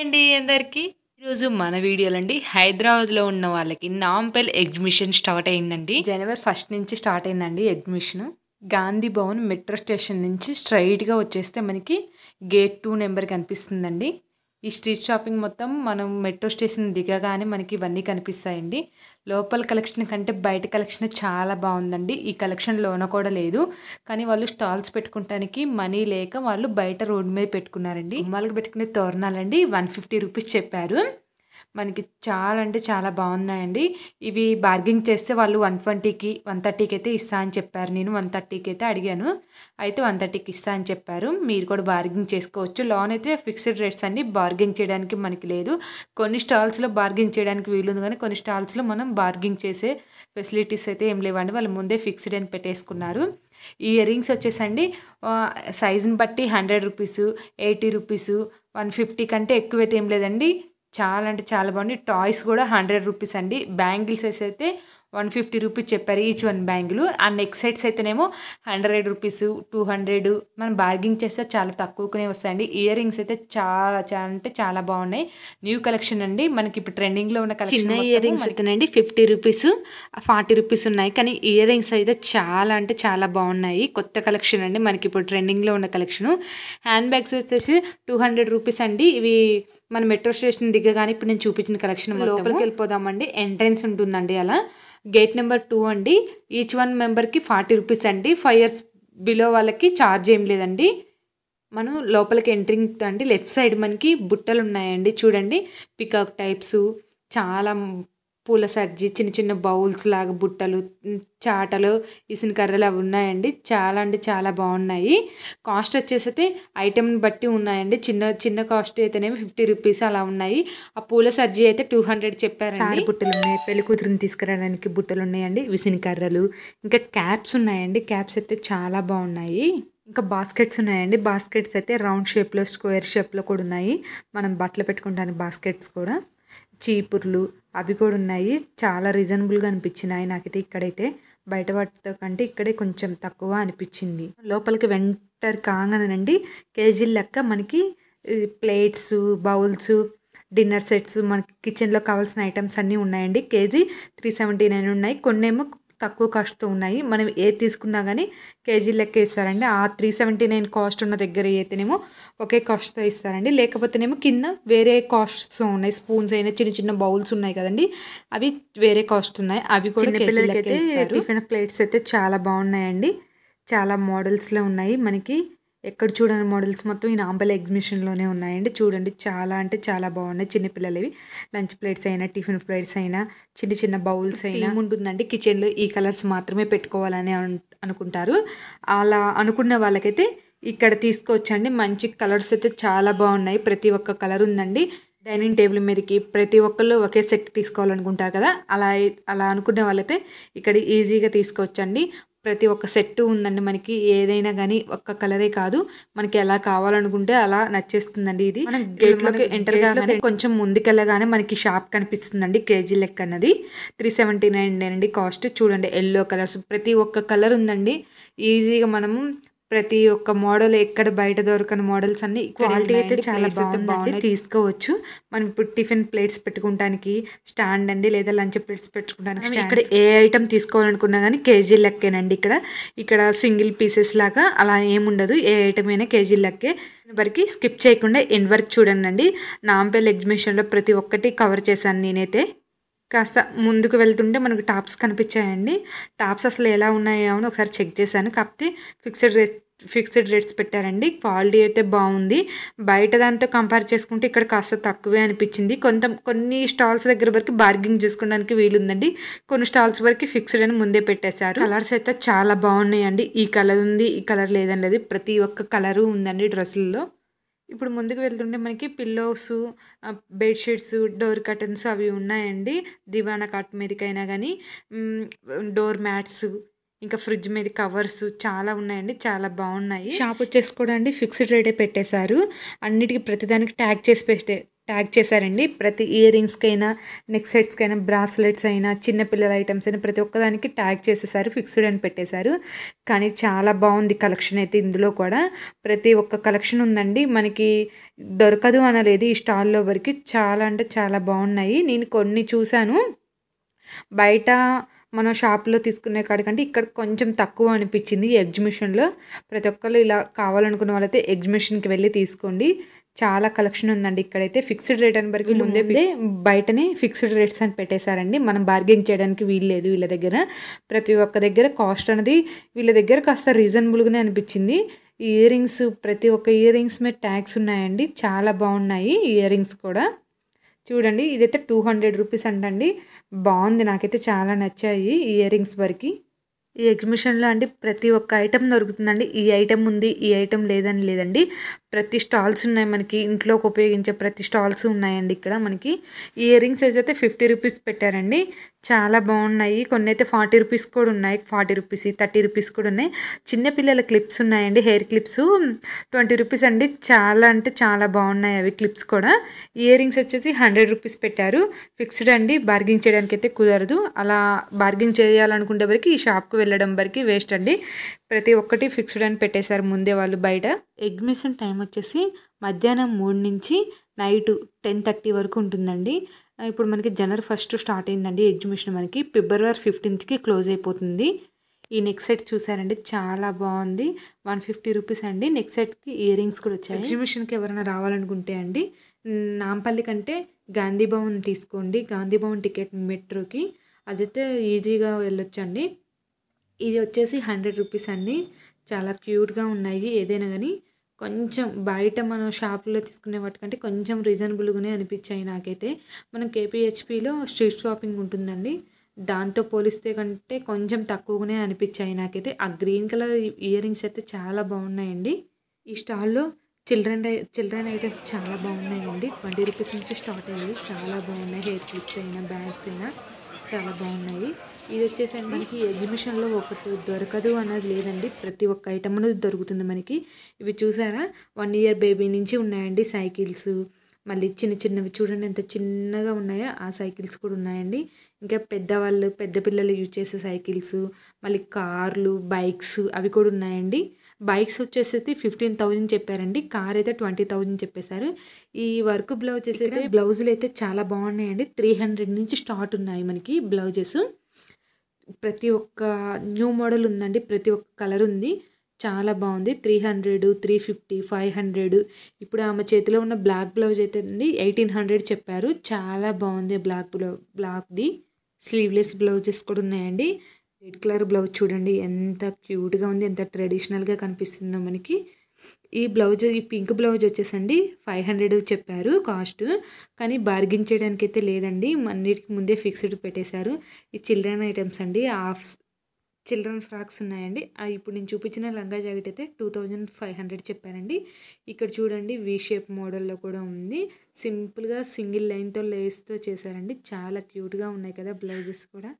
అండి అందరికీ ఈరోజు మన వీడియోలు అండి హైదరాబాద్లో ఉన్న వాళ్ళకి నాంపెల్ ఎగ్జిబిషన్ స్టార్ట్ అయిందండి జనవరి ఫస్ట్ నుంచి స్టార్ట్ అయిందండి exhibition Gandhi Bhavan metro station నుంచి స్ట్రైట్గా వచ్చేస్తే మనకి గేట్ టూ నెంబర్ కనిపిస్తుందండి ఈ స్ట్రీట్ షాపింగ్ మొత్తం మనం మెట్రో స్టేషన్ దిగగానే మనకి ఇవన్నీ కనిపిస్తాయండి లోపల కలెక్షన్ కంటే బయట కలెక్షన్ చాలా బాగుందండి ఈ కలెక్షన్ లోన కూడా లేదు కానీ వాళ్ళు స్టాల్స్ పెట్టుకోవటానికి మనీ లేక వాళ్ళు బయట రోడ్డు మీద పెట్టుకున్నారండి అమ్మాలకు పెట్టుకునే తోరణాలండి వన్ ఫిఫ్టీ రూపీస్ చెప్పారు మనకి చాలా అంటే చాలా బాగున్నాయండి ఇవి బార్గింగ్ చేస్తే వాళ్ళు వన్ ట్వంటీకి వన్ థర్టీకి అయితే ఇస్తా అని చెప్పారు నేను వన్ థర్టీకి అయితే అడిగాను అయితే వన్ థర్టీకి ఇస్తా అని చెప్పారు మీరు కూడా బార్గింగ్ చేసుకోవచ్చు లోన్ అయితే ఫిక్స్డ్ రేట్స్ అండి బార్గింగ్ చేయడానికి మనకి లేదు కొన్ని స్టాల్స్లో బార్గింగ్ చేయడానికి వీలుంది కానీ కొన్ని స్టాల్స్లో మనం బార్గింగ్ చేసే ఫెసిలిటీస్ అయితే ఏం లేవండి వాళ్ళు ముందే ఫిక్స్డ్ అని పెట్టేసుకున్నారు ఇయర్ రింగ్స్ వచ్చేసండి సైజుని బట్టి hundred rupees eighty rupees one fifty కంటే ఎక్కువైతే ఏం లేదండి చాలా అంటే చాలా బాగుంది టాయ్స్ కూడా హండ్రెడ్ రూపీస్ అండి బ్యాంగిల్స్ అయితే వన్ ఫిఫ్టీ రూపీస్ చెప్పారు ఈచ్ వన్ బ్యాంగిల్ ఆ నెక్ సైడ్స్ అయితేనేమో హండ్రెడ్ రూపీస్ టూ హండ్రెడ్ మనం బార్గింగ్ చేస్తే చాలా తక్కువకునే వస్తాయండి ఇయర్ రింగ్స్ అయితే చాలా చాలా అంటే చాలా బాగున్నాయి న్యూ కలెక్షన్ అండి మనకి ఇప్పుడు ట్రెండింగ్లో ఉన్న కలెక్షన్ చిన్న ఇయర్ రింగ్స్ అయితేనండి ఫిఫ్టీ రూపీస్ ఫార్టీ రూపీస్ ఉన్నాయి కానీ ఇయర్ రింగ్స్ అయితే చాలా అంటే చాలా బాగున్నాయి కొత్త కలెక్షన్ అండి మనకి ఇప్పుడు ట్రెండింగ్లో ఉన్న కలెక్షన్ హ్యాండ్ బ్యాగ్స్ వచ్చేసి టూ హండ్రెడ్ రూపీస్ అండి ఇవి మన మెట్రో స్టేషన్ దిగగానే ఇప్పుడు నేను చూపించిన కలెక్షన్ లోపలికి వెళ్ళిపోదామండి ఎంట్రెన్స్ ఉంటుందండి అలా గేట్ నెంబర్ టూ అండి ఈచ్ వన్ మెంబర్కి ఫార్టీ రూపీస్ అండి ఫైవ్ ఇయర్స్ బిలో వాళ్ళకి ఛార్జ్ ఏం లేదండి మనం లోపలికి ఎంట్రింగ్ అండి లెఫ్ట్ సైడ్ మనకి బుట్టలు ఉన్నాయండి చూడండి పికాక్ టైప్స్ చాలా పూల సజ్జి చిన్న చిన్న బౌల్స్ లాగా బుట్టలు చాటలు ఇసిన కర్రలు అవి ఉన్నాయండి చాలా అంటే చాలా బాగున్నాయి కాస్ట్ వచ్చేసి ఐటెంని బట్టి ఉన్నాయండి చిన్న చిన్న కాస్ట్ అయితేనేమి ఫిఫ్టీ రూపీస్ అలా ఉన్నాయి ఆ పూల సర్జీ అయితే టూ హండ్రెడ్ చెప్పారండి బుట్టలు ఉన్నాయి పెళ్లి కూతురుని తీసుకురావడానికి బుట్టలు ఉన్నాయండి విసిన కర్రలు ఇంకా క్యాప్స్ ఉన్నాయండి క్యాప్స్ అయితే చాలా బాగున్నాయి ఇంకా బాస్కెట్స్ ఉన్నాయండి బాస్కెట్స్ అయితే రౌండ్ షేప్లో స్క్వేర్ షేప్లో కూడా ఉన్నాయి మనం బట్టలు పెట్టుకుంటాను బాస్కెట్స్ కూడా చీపుర్లు అవి కూడా ఉన్నాయి చాలా రీజనబుల్గా అనిపించినాయి నాకైతే ఇక్కడైతే బయట వాటితో కంటే ఇక్కడే కొంచెం తక్కువ అనిపించింది లోపలికి వెంటర్ కాగానండి కేజీల లెక్క మనకి ప్లేట్స్ బౌల్స్ డిన్నర్ సెట్స్ మనకి కిచెన్లో కావాల్సిన ఐటమ్స్ అన్నీ ఉన్నాయండి కేజీ త్రీ సెవెంటీ నైన్ ఉన్నాయి కొన్నేమో తక్కువ కాస్ట్తో ఉన్నాయి మనం ఏది తీసుకున్నా కానీ కేజీ లెక్క ఇస్తారండి ఆ త్రీ సెవెంటీ నైన్ కాస్ట్ ఉన్న దగ్గర అయితేనేమో ఒకే కాస్ట్తో ఇస్తారండి లేకపోతేనేమో కింద వేరే కాస్ట్స్ ఉన్నాయి స్పూన్స్ అయినా చిన్న చిన్న బౌల్స్ ఉన్నాయి కదండి అవి వేరే కాస్ట్ ఉన్నాయి అవి కూడా అయితే టిఫిన్ ప్లేట్స్ అయితే చాలా బాగున్నాయండి చాలా మోడల్స్లో ఉన్నాయి మనకి ఎక్కడ చూడని మోడల్స్ మొత్తం ఈ నాంబల్ ఎగ్జిబిషన్లోనే ఉన్నాయండి చూడండి చాలా అంటే చాలా బాగున్నాయి ఇవి లంచ్ ప్లేట్స్ అయినా టిఫిన్ ప్లేట్స్ అయినా చిన్న చిన్న బౌల్స్ అయినా ఉంటుందండి కిచెన్లో ఈ కలర్స్ మాత్రమే పెట్టుకోవాలని అనుకుంటారు అలా అనుకున్న వాళ్ళకైతే ఇక్కడ తీసుకోవచ్చండి మంచి కలర్స్ అయితే చాలా బాగున్నాయి ప్రతి ఒక్క కలర్ ఉందండి డైనింగ్ టేబుల్ మీదకి ప్రతి ఒక్కళ్ళు ఒకే సెట్ తీసుకోవాలనుకుంటారు కదా అలా అలా అనుకునే వాళ్ళైతే ఇక్కడ ఈజీగా తీసుకోవచ్చండి ప్రతి ఒక్క సెట్టు ఉందండి మనకి ఏదైనా కానీ ఒక్క కలరే కాదు మనకి ఎలా కావాలనుకుంటే అలా నచ్చేస్తుందండి ఇది మనం గేట్లోకి ఎంటర్ కాగానే కొంచెం ముందుకెళ్ళగానే మనకి షాప్ కనిపిస్తుందండి కేజీ లెక్క అన్నది త్రీ సెవెంటీ నైన్ అండి కాస్ట్ చూడండి ఎల్లో కలర్స్ ప్రతి ఒక్క కలర్ ఉందండి ఈజీగా మనము ప్రతి ఒక్క మోడల్ ఎక్కడ బయట దొరకని మోడల్స్ అన్ని క్వాలిటీ అయితే చాలా బాగుందండి తీసుకోవచ్చు మనం ఇప్పుడు టిఫిన్ ప్లేట్స్ పెట్టుకోవటానికి స్టాండ్ అండి లేదా లంచ్ ప్లేట్స్ పెట్టుకోవడానికి ఇక్కడ ఏ ఐటమ్ తీసుకోవాలనుకున్నా కానీ కేజీ లెక్కేనండి ఇక్కడ ఇక్కడ సింగిల్ పీసెస్ లాగా అలా ఏముండదు ఏ ఐటమ్ అయినా కేజీ లెక్కే వరకు స్కిప్ చేయకుండా ఎన్ వరకు చూడండి నాంపేల్ ఎగ్జిబిషన్లో ప్రతి ఒక్కటి కవర్ చేశాను నేనైతే కాస్త ముందుకు వెళ్తుంటే మనకు టాప్స్ కనిపించాయండి టాప్స్ అసలు ఎలా ఉన్నాయో అని ఒకసారి చెక్ చేశాను కాకపోతే ఫిక్స్డ్ రేట్ ఫిక్స్డ్ రేట్స్ పెట్టారండి క్వాలిటీ అయితే బాగుంది బయట దాంతో కంపేర్ చేసుకుంటే ఇక్కడ కాస్త తక్కువే అనిపించింది కొంత కొన్ని స్టాల్స్ దగ్గర వరకు బార్గింగ్ చేసుకోవడానికి వీలుందండి కొన్ని స్టాల్స్ వరకు ఫిక్స్డ్ అని ముందే పెట్టేశారు కలర్స్ అయితే చాలా బాగున్నాయండి ఈ కలర్ ఉంది ఈ కలర్ లేదని లేదు ప్రతి ఒక్క కలరు ఉందండి డ్రెస్సుల్లో ఇప్పుడు ముందుకు వెళ్తుంటే మనకి పిల్లోస్ బెడ్షీట్స్ డోర్ కర్టన్స్ అవి ఉన్నాయండి దివాన కట్ మీదకైనా కానీ డోర్ మ్యాట్స్ ఇంకా ఫ్రిడ్జ్ మీద కవర్స్ చాలా ఉన్నాయండి చాలా బాగున్నాయి షాప్ వచ్చేసి కూడా అండి ఫిక్స్డ్ రేటే పెట్టేశారు అన్నిటికీ ప్రతిదానికి ట్యాగ్ చేసి పెట్టే ట్యాగ్ చేశారండి ప్రతి ఇయర్ రింగ్స్కైనా నెక్ సెట్స్కైనా బ్రాస్లెట్స్ అయినా చిన్నపిల్లల ఐటమ్స్ అయినా ప్రతి ఒక్కదానికి ట్యాగ్ చేసేసారు ఫిక్స్డ్ అని పెట్టేశారు కానీ చాలా బాగుంది కలెక్షన్ అయితే ఇందులో కూడా ప్రతి ఒక్క కలెక్షన్ ఉందండి మనకి దొరకదు అనలేదు ఈ స్టాల్లో వరకు చాలా అంటే చాలా బాగున్నాయి నేను కొన్ని చూశాను బయట మన షాప్లో తీసుకునే కాడికంటే ఇక్కడ కొంచెం తక్కువ అనిపించింది ఎగ్జిబిషన్లో ప్రతి ఒక్కరు ఇలా కావాలనుకున్న వాళ్ళైతే ఎగ్జిబిషన్కి వెళ్ళి తీసుకోండి చాలా కలెక్షన్ ఉందండి ఇక్కడైతే ఫిక్స్డ్ రేట్ అని వరకు ముందే బయటనే ఫిక్స్డ్ రేట్స్ అని పెట్టేశారండి మనం బార్గెన్ చేయడానికి వీలు లేదు వీళ్ళ దగ్గర ప్రతి ఒక్క దగ్గర కాస్ట్ అనేది వీళ్ళ దగ్గర కాస్త రీజనబుల్గానే అనిపించింది ఇయర్ రింగ్స్ ప్రతి ఒక్క ఇయర్ రింగ్స్ మీద ట్యాక్స్ ఉన్నాయండి చాలా బాగున్నాయి ఇయర్ రింగ్స్ కూడా చూడండి ఇదైతే టూ హండ్రెడ్ రూపీస్ అంటండి బాగుంది నాకైతే చాలా నచ్చాయి ఇయర్ రింగ్స్ వరకు ఈ ఎగ్జిబిషన్లో అండి ప్రతి ఒక్క ఐటెం దొరుకుతుందండి ఈ ఐటెం ఉంది ఈ ఐటెం లేదని లేదండి ప్రతి స్టాల్స్ ఉన్నాయి మనకి ఇంట్లోకి ఉపయోగించే ప్రతి స్టాల్స్ ఉన్నాయండి ఇక్కడ మనకి ఇయర్ రింగ్స్ అయితే ఫిఫ్టీ రూపీస్ పెట్టారండి చాలా బాగున్నాయి కొన్ని అయితే ఫార్టీ రూపీస్ కూడా ఉన్నాయి ఫార్టీ రూపీస్ థర్టీ రూపీస్ కూడా ఉన్నాయి చిన్నపిల్లల క్లిప్స్ ఉన్నాయండి హెయిర్ క్లిప్స్ ట్వంటీ రూపీస్ అండి చాలా అంటే చాలా బాగున్నాయి అవి క్లిప్స్ కూడా ఇయర్ రింగ్స్ వచ్చేసి హండ్రెడ్ రూపీస్ పెట్టారు ఫిక్స్డ్ అండి బార్గింగ్ చేయడానికి అయితే కుదరదు అలా బార్గింగ్ చేయాలనుకునే వరకు ఈ షాప్కి వెళ్ళడం వరకు వేస్ట్ అండి ప్రతి ఒక్కటి ఫిక్స్డ్ అని పెట్టేశారు ముందే వాళ్ళు బయట ఎగ్మిషన్ టైం వచ్చేసి మధ్యాహ్నం మూడు నుంచి నైట్ టెన్ థర్టీ వరకు ఉంటుందండి ఇప్పుడు మనకి జనవరి ఫస్ట్ స్టార్ట్ అయిందండి ఎగ్జిబిషన్ మనకి ఫిబ్రవరి ఫిఫ్టీన్త్కి క్లోజ్ అయిపోతుంది ఈ నెక్ సెట్ చూసారండి చాలా బాగుంది వన్ ఫిఫ్టీ రూపీస్ అండి నెక్ సెట్కి ఇయర్ రింగ్స్ కూడా వచ్చాయి ఎగ్జిబిషన్కి ఎవరైనా రావాలనుకుంటే అండి నాంపల్లి కంటే గాంధీ భవన్ తీసుకోండి గాంధీ భవన్ టికెట్ మెట్రోకి అదైతే ఈజీగా వెళ్ళొచ్చండి ఇది వచ్చేసి హండ్రెడ్ రూపీస్ అండి చాలా క్యూట్గా ఉన్నాయి ఏదైనా కానీ కొంచెం బయట మనం షాపులో తీసుకునే వాటికంటే కొంచెం రీజనబుల్గానే అనిపించాయి నాకైతే మనం కేపీహెచ్పిలో స్ట్రీట్ షాపింగ్ ఉంటుందండి దాంతో పోలిస్తే కంటే కొంచెం తక్కువగానే అనిపించాయి నాకైతే ఆ గ్రీన్ కలర్ ఇయర్ రింగ్స్ అయితే చాలా బాగున్నాయండి ఈ స్టాల్లో చిల్డ్రన్ చిల్డ్రన్ ఐటమ్స్ చాలా బాగున్నాయండి ట్వంటీ రూపీస్ నుంచి స్టార్ట్ అయ్యాయి చాలా బాగున్నాయి హెయిర్ క్లిప్స్ అయినా బ్యాగ్స్ అయినా చాలా బాగున్నాయి ఇది వచ్చేసండి మనకి ఎగ్జిబిషన్లో ఒకటి దొరకదు అన్నది లేదండి ప్రతి ఒక్క ఐటమ్ అనేది దొరుకుతుంది మనకి ఇవి చూసారా వన్ ఇయర్ బేబీ నుంచి ఉన్నాయండి సైకిల్స్ మళ్ళీ చిన్న చిన్నవి చూడండి ఎంత చిన్నగా ఉన్నాయో ఆ సైకిల్స్ కూడా ఉన్నాయండి ఇంకా పెద్దవాళ్ళు పెద్ద పిల్లలు యూజ్ చేసే సైకిల్స్ మళ్ళీ కార్లు బైక్స్ అవి కూడా ఉన్నాయండి బైక్స్ వచ్చేసి ఫిఫ్టీన్ థౌజండ్ చెప్పారండి కార్ అయితే ట్వంటీ థౌజండ్ చెప్పేశారు ఈ వర్క్ బ్లౌజ్ అయితే బ్లౌజులు అయితే చాలా బాగున్నాయండి త్రీ హండ్రెడ్ నుంచి స్టార్ట్ ఉన్నాయి మనకి బ్లౌజెస్ ప్రతి ఒక్క న్యూ మోడల్ ఉందండి ప్రతి ఒక్క కలర్ ఉంది చాలా బాగుంది three hundred three fifty five hundred ఇప్పుడు ఆమె చేతిలో ఉన్న బ్లాక్ బ్లౌజ్ అయితే ఉంది ఎయిటీన్ హండ్రెడ్ చెప్పారు చాలా బాగుంది బ్లాక్ బ్లౌ బ్లాక్ది స్లీవ్లెస్ బ్లౌజెస్ కూడా ఉన్నాయండి రెడ్ కలర్ బ్లౌజ్ చూడండి ఎంత క్యూట్గా ఉంది ఎంత ట్రెడిషనల్గా కనిపిస్తుందో మనకి ఈ బ్లౌజ్ ఈ పింక్ బ్లౌజ్ వచ్చేసండి ఫైవ్ హండ్రెడ్ చెప్పారు కాస్ట్ కానీ బార్గింగ్ చేయడానికి అయితే లేదండి అన్నిటికి ముందే ఫిక్స్డ్ పెట్టేశారు ఈ చిల్డ్రన్ ఐటమ్స్ అండి హాఫ్ చిల్డ్రన్ ఫ్రాక్స్ ఉన్నాయండి ఇప్పుడు నేను చూపించిన లంగా జాకెట్ అయితే టూ థౌజండ్ ఫైవ్ హండ్రెడ్ చెప్పానండి ఇక్కడ చూడండి వి షేప్ మోడల్లో కూడా ఉంది సింపుల్గా సింగిల్ లైన్తో లేస్తో చేశారండి చాలా క్యూట్గా ఉన్నాయి కదా బ్లౌజెస్ కూడా